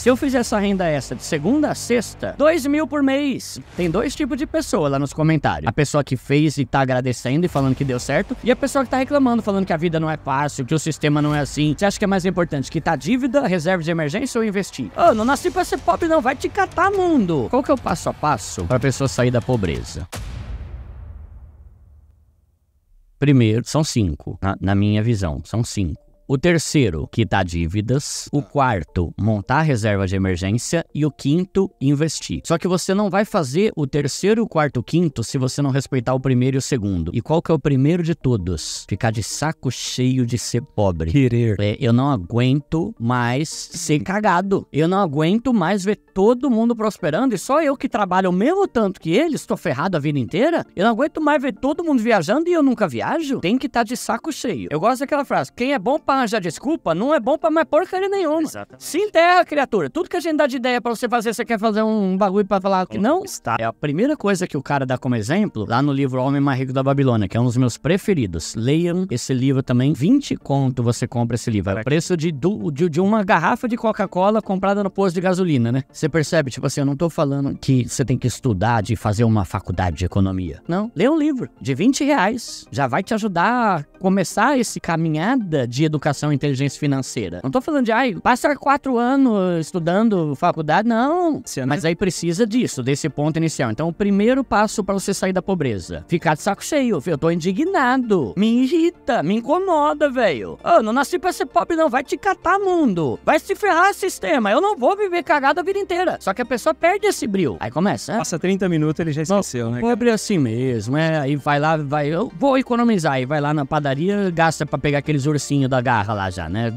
Se eu fizer essa renda extra de segunda a sexta, dois mil por mês. Tem dois tipos de pessoa lá nos comentários. A pessoa que fez e tá agradecendo e falando que deu certo, e a pessoa que tá reclamando, falando que a vida não é fácil, que o sistema não é assim. Você acha que é mais importante quitar tá dívida, reserva de emergência ou investir? Ah, oh, não nasci pra ser pobre não, vai te catar mundo. Qual que é o passo a passo pra pessoa sair da pobreza? Primeiro, são cinco, na, tá? na minha visão, são cinco. O terceiro, quitar dívidas. O tá. quarto, montar reserva de emergência. E o quinto, investir. Só que você não vai fazer o terceiro, o quarto, o quinto se você não respeitar o primeiro e o segundo. E qual que é o primeiro de todos? Ficar de saco cheio de ser pobre. Querer. É, eu não aguento mais ser cagado. Eu não aguento mais ver todo mundo prosperando e só eu que trabalho o mesmo tanto que eles, tô ferrado a vida inteira. Eu não aguento mais ver todo mundo viajando e eu nunca viajo. Tem que estar tá de saco cheio. Eu gosto daquela frase: quem é bom para arranjar desculpa não é bom pra mais porcaria nenhuma. Exatamente. Se enterra, criatura. Tudo que a gente dá de ideia pra você fazer, você quer fazer um bagulho pra falar que não? Está. É a primeira coisa que o cara dá como exemplo lá no livro Homem Mais Rico da Babilônia, que é um dos meus preferidos. Leiam esse livro também. 20 conto você compra esse livro. É o preço de, do, de, de uma garrafa de Coca-Cola comprada no posto de gasolina, né? Você percebe, tipo assim, eu não tô falando que você tem que estudar de fazer uma faculdade de economia. Não. Lê um livro de 20 reais. Já vai te ajudar a começar esse caminhada de educação educação inteligência financeira. Não tô falando de, ai, passar quatro anos estudando faculdade, não. Sim, né? Mas aí precisa disso, desse ponto inicial. Então, o primeiro passo para você sair da pobreza: ficar de saco cheio. Eu tô indignado. Me irrita, me incomoda, velho. Eu não nasci pra ser pobre, não. Vai te catar, mundo. Vai se ferrar, sistema. Eu não vou viver cagado a vida inteira. Só que a pessoa perde esse bril. Aí começa. Né? Passa 30 minutos, ele já esqueceu, né? Pobre cara? assim mesmo, é. Aí vai lá, vai. Eu vou economizar. Aí vai lá na padaria, gasta pra pegar aqueles ursinhos da pigarra lá já, né?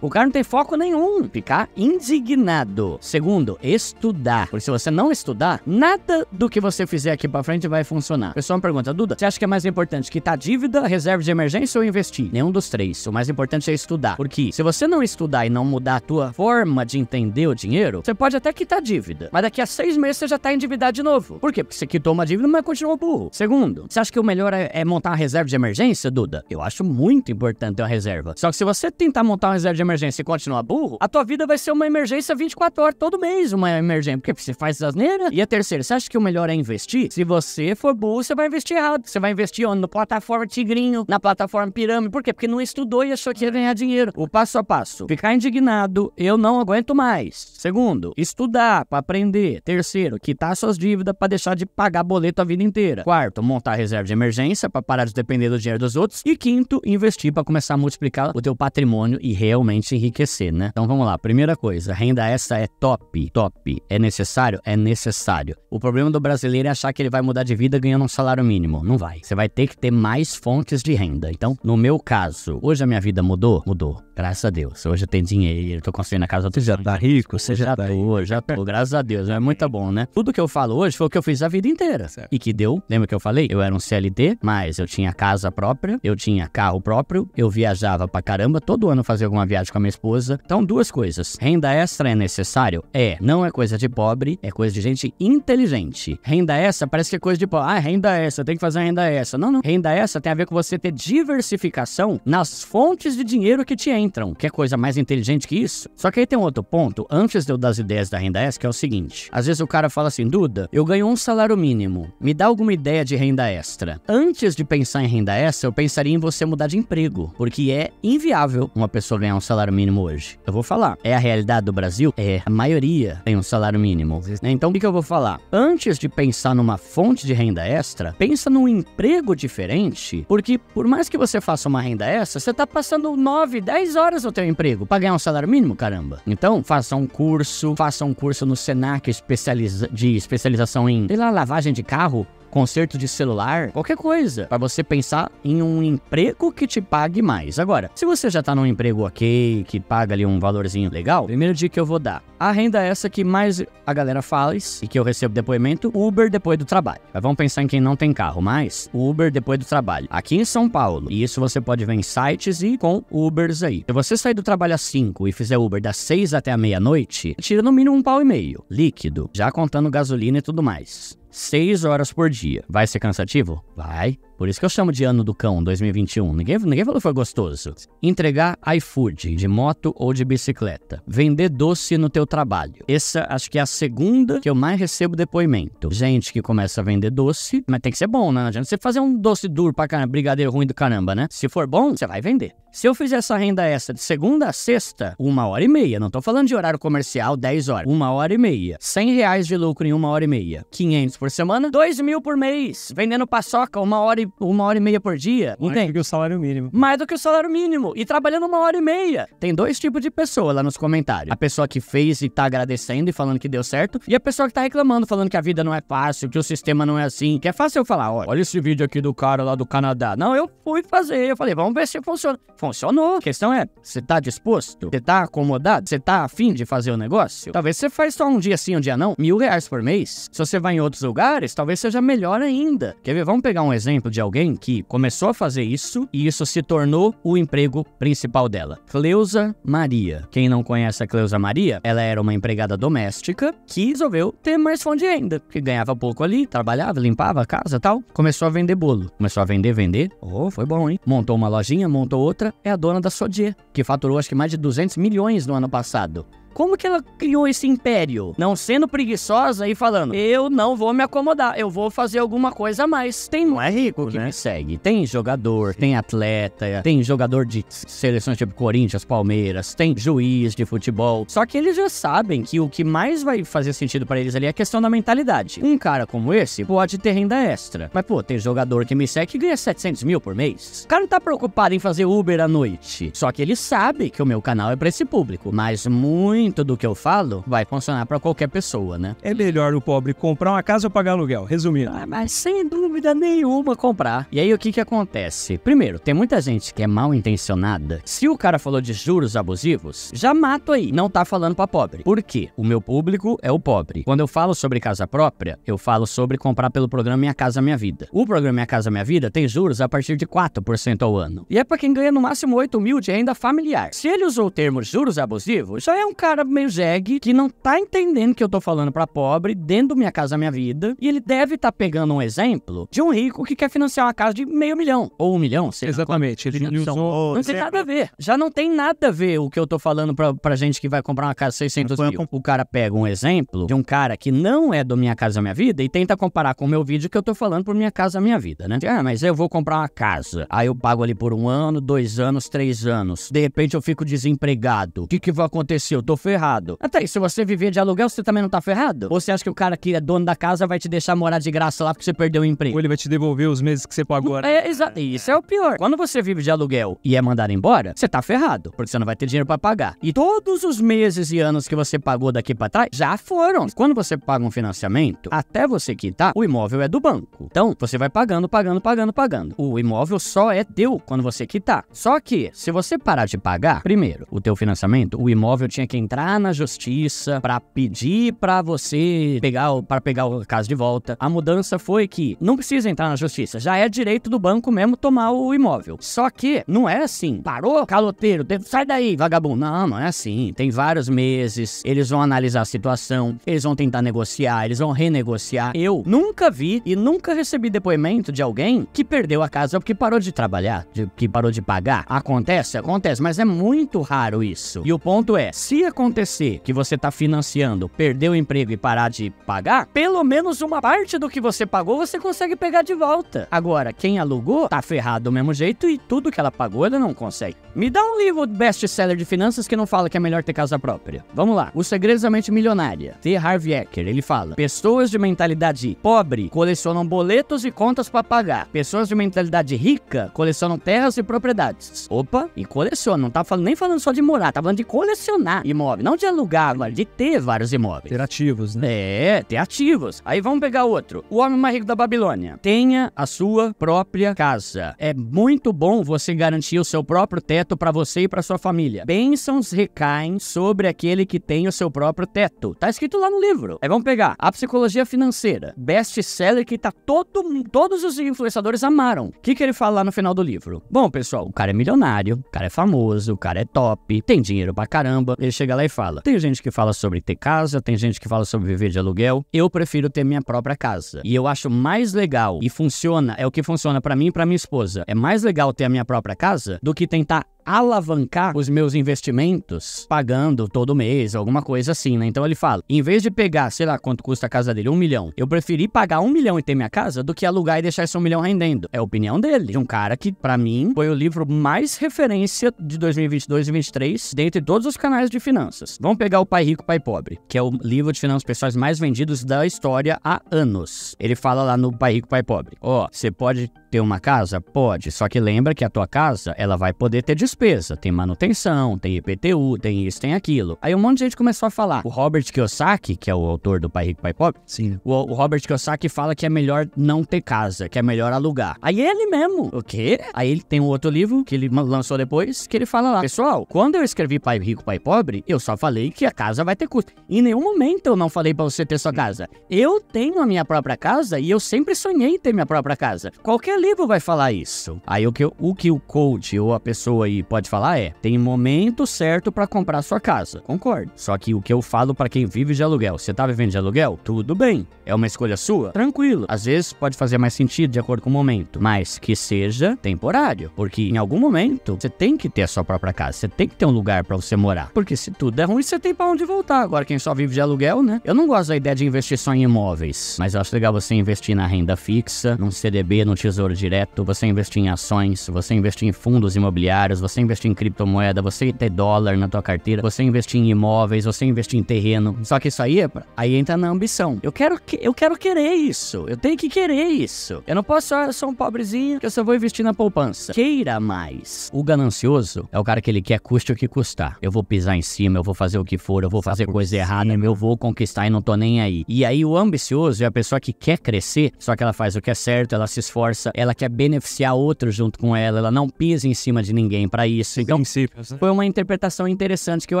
O cara não tem foco nenhum. Ficar indignado. Segundo, estudar. Porque se você não estudar, nada do que você fizer aqui pra frente vai funcionar. pessoal me pergunta, Duda, você acha que é mais importante quitar dívida, reserva de emergência ou investir? Nenhum dos três. O mais importante é estudar. Porque se você não estudar e não mudar a tua forma de entender o dinheiro, você pode até quitar dívida. Mas daqui a seis meses você já tá endividado de novo. Por quê? Porque você quitou uma dívida, mas continuou burro. Segundo, você acha que o melhor é, é montar uma reserva de emergência, Duda? Eu acho muito importante ter uma reserva. Só que se você tentar montar uma reserva de emergência e continuar burro, a tua vida vai ser uma emergência 24 horas todo mês, uma emergência, porque você faz asneira. E a terceira, você acha que o melhor é investir? Se você for burro, você vai investir errado. Você vai investir onde? Na plataforma Tigrinho, na plataforma Pirâmide. Por quê? Porque não estudou e achou que ia ganhar dinheiro. O passo a passo, ficar indignado, eu não aguento mais. Segundo, estudar para aprender. Terceiro, quitar suas dívidas para deixar de pagar boleto a vida inteira. Quarto, montar reserva de emergência para parar de depender do dinheiro dos outros. E quinto, investir para começar a multiplicar o teu patrimônio e realmente enriquecer, né? Então vamos lá. Primeira coisa, renda essa é top, top. É necessário? É necessário. O problema do brasileiro é achar que ele vai mudar de vida ganhando um salário mínimo. Não vai. Você vai ter que ter mais fontes de renda. Então, no meu caso, hoje a minha vida mudou? Mudou. Graças a Deus. Hoje eu tenho dinheiro, tô construindo a casa. Você já tá rico? Você já, tá já tá tô, já tô. Graças a Deus. É muito bom, né? Tudo que eu falo hoje foi o que eu fiz a vida inteira. Certo. E que deu, lembra que eu falei? Eu era um CLT, mas eu tinha casa própria, eu tinha carro próprio, eu viajava pra caramba todo ano fazer alguma viagem com a minha esposa. Então, duas coisas. Renda extra é necessário? É. Não é coisa de pobre, é coisa de gente inteligente. Renda essa parece que é coisa de pobre. Ah, renda essa, tem que fazer renda essa. Não, não. Renda essa tem a ver com você ter diversificação nas fontes de dinheiro que te entram. Que é coisa mais inteligente que isso? Só que aí tem um outro ponto, antes de eu dar as ideias da renda extra, que é o seguinte. Às vezes o cara fala assim, Duda, eu ganho um salário mínimo. Me dá alguma ideia de renda extra. Antes de pensar em renda extra, eu pensaria em você mudar de emprego. Porque é inviável uma pessoa ganhar um salário mínimo hoje. Eu vou falar. É a realidade do Brasil? É. A maioria tem um salário mínimo. Né? Então, o que eu vou falar? Antes de pensar numa fonte de renda extra, pensa num emprego diferente, porque por mais que você faça uma renda extra, você tá passando 9, 10 horas no teu emprego pra ganhar um salário mínimo, caramba. Então, faça um curso, faça um curso no Senac especializa de especialização em, sei lá, lavagem de carro, conserto de celular, qualquer coisa, para você pensar em um emprego que te pague mais. Agora, se você já tá num emprego ok, que paga ali um valorzinho legal, primeiro dia que eu vou dar, a renda é essa que mais a galera faz e que eu recebo depoimento, Uber depois do trabalho. Mas vamos pensar em quem não tem carro, mas Uber depois do trabalho. Aqui em São Paulo, e isso você pode ver em sites e com Ubers aí. Se você sair do trabalho às 5 e fizer Uber das 6 até a meia-noite, tira no mínimo um pau e meio, líquido, já contando gasolina e tudo mais. 6 horas por dia. Vai ser cansativo? Vai. Por isso que eu chamo de ano do cão, 2021. Ninguém, ninguém falou que foi gostoso. Entregar iFood de moto ou de bicicleta. Vender doce no teu trabalho. Essa acho que é a segunda que eu mais recebo depoimento. Gente que começa a vender doce, mas tem que ser bom, né? Não adianta você fazer um doce duro pra caramba, brigadeiro ruim do caramba, né? Se for bom, você vai vender. Se eu fizer essa renda essa de segunda a sexta, uma hora e meia, não tô falando de horário comercial, 10 horas, uma hora e meia. 100 reais de lucro em uma hora e meia. 500 por semana, 2 mil por mês. Vendendo paçoca, uma hora e uma hora e meia por dia. Mais entende? do que o salário mínimo. Mais do que o salário mínimo. E trabalhando uma hora e meia. Tem dois tipos de pessoa lá nos comentários. A pessoa que fez e tá agradecendo e falando que deu certo. E a pessoa que tá reclamando, falando que a vida não é fácil, que o sistema não é assim. Que é fácil eu falar, olha, olha esse vídeo aqui do cara lá do Canadá. Não, eu fui fazer. Eu falei, vamos ver se funciona. Funcionou. A questão é, você tá disposto? Você tá acomodado? Você tá afim de fazer o negócio? Talvez você faz só um dia sim, um dia não. Mil reais por mês. Se você vai em outros lugares, talvez seja melhor ainda. Quer ver? Vamos pegar um exemplo de de alguém que começou a fazer isso e isso se tornou o emprego principal dela. Cleusa Maria. Quem não conhece a Cleusa Maria, ela era uma empregada doméstica que resolveu ter mais fonte de renda, que ganhava pouco ali, trabalhava, limpava a casa tal. Começou a vender bolo. Começou a vender, vender. Oh, foi bom, hein? Montou uma lojinha, montou outra. É a dona da Sodier, que faturou acho que mais de 200 milhões no ano passado. Como que ela criou esse império? Não sendo preguiçosa e falando, eu não vou me acomodar, eu vou fazer alguma coisa a mais. Tem não é rico que né? me segue. Tem jogador, tem atleta, tem jogador de seleções tipo Corinthians, Palmeiras, tem juiz de futebol. Só que eles já sabem que o que mais vai fazer sentido para eles ali é a questão da mentalidade. Um cara como esse pode ter renda extra. Mas, pô, tem jogador que me segue que ganha 700 mil por mês. O cara não tá preocupado em fazer Uber à noite. Só que ele sabe que o meu canal é pra esse público. Mas muito nem tudo que eu falo vai funcionar para qualquer pessoa, né? É melhor o pobre comprar uma casa ou pagar aluguel, resumindo. Ah, mas sem dúvida nenhuma comprar. E aí o que que acontece? Primeiro, tem muita gente que é mal intencionada. Se o cara falou de juros abusivos, já mato aí. Não tá falando para pobre. Por quê? O meu público é o pobre. Quando eu falo sobre casa própria, eu falo sobre comprar pelo programa Minha Casa Minha Vida. O programa Minha Casa Minha Vida tem juros a partir de 4% ao ano. E é para quem ganha no máximo 8 mil de renda familiar. Se ele usou o termo juros abusivos, já é um cara cara meio jegue que não tá entendendo que eu tô falando para pobre dentro da Minha Casa Minha Vida. E ele deve estar tá pegando um exemplo de um rico que quer financiar uma casa de meio milhão ou um milhão, sei Exatamente. Lá, ele, usou... Não tem nada a ver. Já não tem nada a ver o que eu tô falando pra, pra gente que vai comprar uma casa 600 mil. Comp... O cara pega um exemplo de um cara que não é do Minha Casa Minha Vida e tenta comparar com o meu vídeo que eu tô falando por Minha Casa Minha Vida, né? Ah, mas eu vou comprar uma casa. Aí eu pago ali por um ano, dois anos, três anos. De repente eu fico desempregado. O que que vai acontecer? Eu tô ferrado. Até aí, se você viver de aluguel, você também não tá ferrado? Ou você acha que o cara que é dono da casa vai te deixar morar de graça lá porque você perdeu o emprego? Ou ele vai te devolver os meses que você pagou? É, exato. Isso é o pior. Quando você vive de aluguel e é mandado embora, você tá ferrado, porque você não vai ter dinheiro para pagar. E todos os meses e anos que você pagou daqui para trás já foram. Quando você paga um financiamento, até você quitar, o imóvel é do banco. Então, você vai pagando, pagando, pagando, pagando. O imóvel só é teu quando você quitar. Só que, se você parar de pagar, primeiro, o teu financiamento, o imóvel tinha que entrar na justiça para pedir para você pegar para pegar o caso de volta. A mudança foi que não precisa entrar na justiça, já é direito do banco mesmo tomar o imóvel. Só que não é assim. Parou, caloteiro, sai daí, vagabundo. Não, não é assim. Tem vários meses, eles vão analisar a situação, eles vão tentar negociar, eles vão renegociar. Eu nunca vi e nunca recebi depoimento de alguém que perdeu a casa porque parou de trabalhar, de, que parou de pagar. Acontece, acontece, mas é muito raro isso. E o ponto é, se acontecer acontecer que você está financiando, perdeu o emprego e parar de pagar, pelo menos uma parte do que você pagou você consegue pegar de volta. Agora, quem alugou tá ferrado do mesmo jeito e tudo que ela pagou ela não consegue. Me dá um livro best-seller de finanças que não fala que é melhor ter casa própria. Vamos lá. O Segredo da Mente Milionária, The Harvey Ecker. Ele fala: Pessoas de mentalidade pobre colecionam boletos e contas para pagar. Pessoas de mentalidade rica colecionam terras e propriedades. Opa, e colecionam. Não tá falando, nem falando só de morar, tá falando de colecionar imóveis imóvel. Não de alugar, mas de ter vários imóveis. Ter ativos, né? É, ter ativos. Aí vamos pegar outro. O homem mais rico da Babilônia. Tenha a sua própria casa. É muito bom você garantir o seu próprio teto para você e para sua família. Bênçãos recaem sobre aquele que tem o seu próprio teto. Tá escrito lá no livro. Aí vamos pegar a psicologia financeira. Best seller que tá todo, todos os influenciadores amaram. O que, que ele fala lá no final do livro? Bom, pessoal, o cara é milionário, o cara é famoso, o cara é top, tem dinheiro pra caramba. Ele chega lá lá e fala. Tem gente que fala sobre ter casa, tem gente que fala sobre viver de aluguel. Eu prefiro ter minha própria casa. E eu acho mais legal e funciona, é o que funciona para mim e para minha esposa. É mais legal ter a minha própria casa do que tentar alavancar os meus investimentos pagando todo mês, alguma coisa assim, né? Então ele fala: em vez de pegar, sei lá quanto custa a casa dele, um milhão, eu preferi pagar um milhão e ter minha casa do que alugar e deixar esse um milhão rendendo. É a opinião dele, de um cara que, para mim, foi o livro mais referência de 2022 e 2023 dentre todos os canais de finanças. Vamos pegar o Pai Rico, Pai Pobre, que é o livro de finanças pessoais mais vendidos da história há anos. Ele fala lá no Pai Rico, Pai Pobre: ó, oh, você pode ter uma casa? Pode, só que lembra que a tua casa, ela vai poder ter despesa. Tem manutenção, tem IPTU, tem isso, tem aquilo. Aí um monte de gente começou a falar. O Robert Kiyosaki, que é o autor do Pai Rico, Pai Pobre, Sim. O, o Robert Kiyosaki fala que é melhor não ter casa, que é melhor alugar. Aí ele mesmo, o quê? Aí ele tem um outro livro que ele lançou depois, que ele fala lá, pessoal, quando eu escrevi Pai Rico, Pai Pobre, eu só falei que a casa vai ter custo. Em nenhum momento eu não falei para você ter sua casa. Eu tenho a minha própria casa e eu sempre sonhei ter minha própria casa. Qualquer livro vai falar isso. Aí o que o, que o coach ou a pessoa aí pode falar é: tem momento certo para comprar sua casa. Concordo. Só que o que eu falo para quem vive de aluguel, você tá vivendo de aluguel? Tudo bem. É uma escolha sua? Tranquilo. Às vezes pode fazer mais sentido de acordo com o momento, mas que seja temporário, porque em algum momento você tem que ter a sua própria casa, você tem que ter um lugar para você morar, porque se tudo é ruim, você tem para onde voltar. Agora quem só vive de aluguel, né? Eu não gosto da ideia de investir só em imóveis, mas eu acho legal você investir na renda fixa, num CDB, no tesouro direto, você investir em ações, você investir em fundos imobiliários, você investir em criptomoeda, você ter dólar na tua carteira, você investir em imóveis, você investir em terreno. Só que isso aí, é aí entra na ambição. Eu quero, que... eu quero querer isso. Eu tenho que querer isso. Eu não posso, só... Ah, eu sou um pobrezinho que eu só vou investir na poupança. Queira mais. O ganancioso é o cara que ele quer custe o que custar. Eu vou pisar em cima, eu vou fazer o que for, eu vou fazer coisa errada, eu vou conquistar e não tô nem aí. E aí o ambicioso é a pessoa que quer crescer, só que ela faz o que é certo, ela se esforça, ela quer beneficiar outros junto com ela, ela não pisa em cima de ninguém para isso. Então, né? foi uma interpretação interessante que eu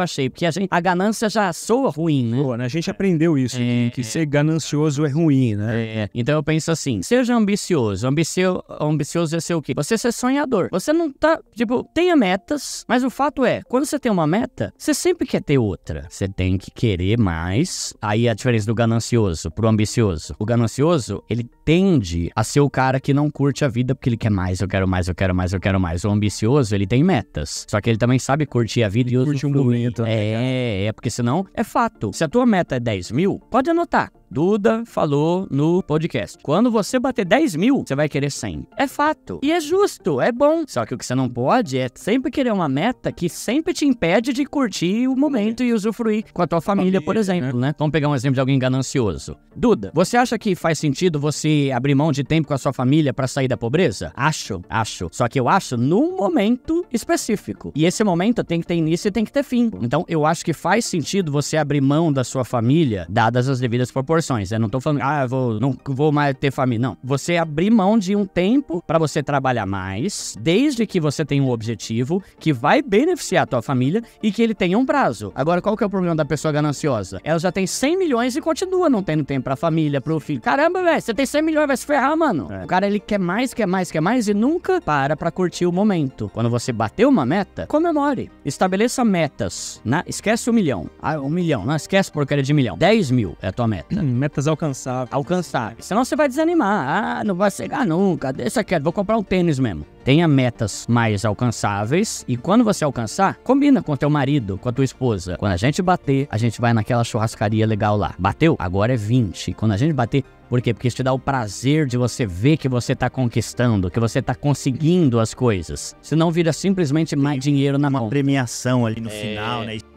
achei, porque a, gente, a ganância já soa ruim, né? Boa, né? A gente aprendeu isso, é, que ser ganancioso é ruim, né? É. Então eu penso assim, seja ambicioso. Ambicio, ambicioso é ser o quê? Você ser sonhador. Você não tá, tipo, tenha metas, mas o fato é, quando você tem uma meta, você sempre quer ter outra. Você tem que querer mais. Aí a diferença do ganancioso pro ambicioso. O ganancioso, ele tende a ser o cara que não curte curte a vida porque ele quer mais, eu quero mais, eu quero mais, eu quero mais. O ambicioso, ele tem metas. Só que ele também sabe curtir a vida e usufruir. Curte um momento. Né? É, é, porque senão é fato. Se a tua meta é 10 mil, pode anotar. Duda falou no podcast. Quando você bater 10 mil, você vai querer 100. É fato. E é justo, é bom. Só que o que você não pode é sempre querer uma meta que sempre te impede de curtir o momento e usufruir com a tua família, por né? exemplo, né? Vamos pegar um exemplo de alguém ganancioso. Duda, você acha que faz sentido você abrir mão de tempo com a sua família para sair da pobreza? Acho, acho. Só que eu acho num momento específico. E esse momento tem que ter início e tem que ter fim. Então, eu acho que faz sentido você abrir mão da sua família, dadas as devidas proporções proporções. Eu né? não tô falando, ah, vou, não vou mais ter família. Não. Você abrir mão de um tempo para você trabalhar mais, desde que você tenha um objetivo que vai beneficiar a tua família e que ele tenha um prazo. Agora, qual que é o problema da pessoa gananciosa? Ela já tem 100 milhões e continua não tendo tempo pra família, pro filho. Caramba, velho, você tem 100 milhões, vai se ferrar, mano. É. O cara, ele quer mais, quer mais, quer mais e nunca para pra curtir o momento. Quando você bateu uma meta, comemore. Estabeleça metas, né? Esquece o milhão. Ah, um milhão, não né? esquece porcaria de milhão. 10 mil é a tua meta metas alcançáveis. Alcançar. Senão você vai desanimar. Ah, não vai chegar nunca. Deixa quieto, vou comprar um tênis mesmo. Tenha metas mais alcançáveis e quando você alcançar, combina com teu marido, com a tua esposa. Quando a gente bater, a gente vai naquela churrascaria legal lá. Bateu? Agora é 20. Quando a gente bater, por quê? Porque isso te dá o prazer de você ver que você está conquistando, que você está conseguindo as coisas. Senão vira simplesmente mais dinheiro na Uma mão. Uma premiação ali no é... final, né?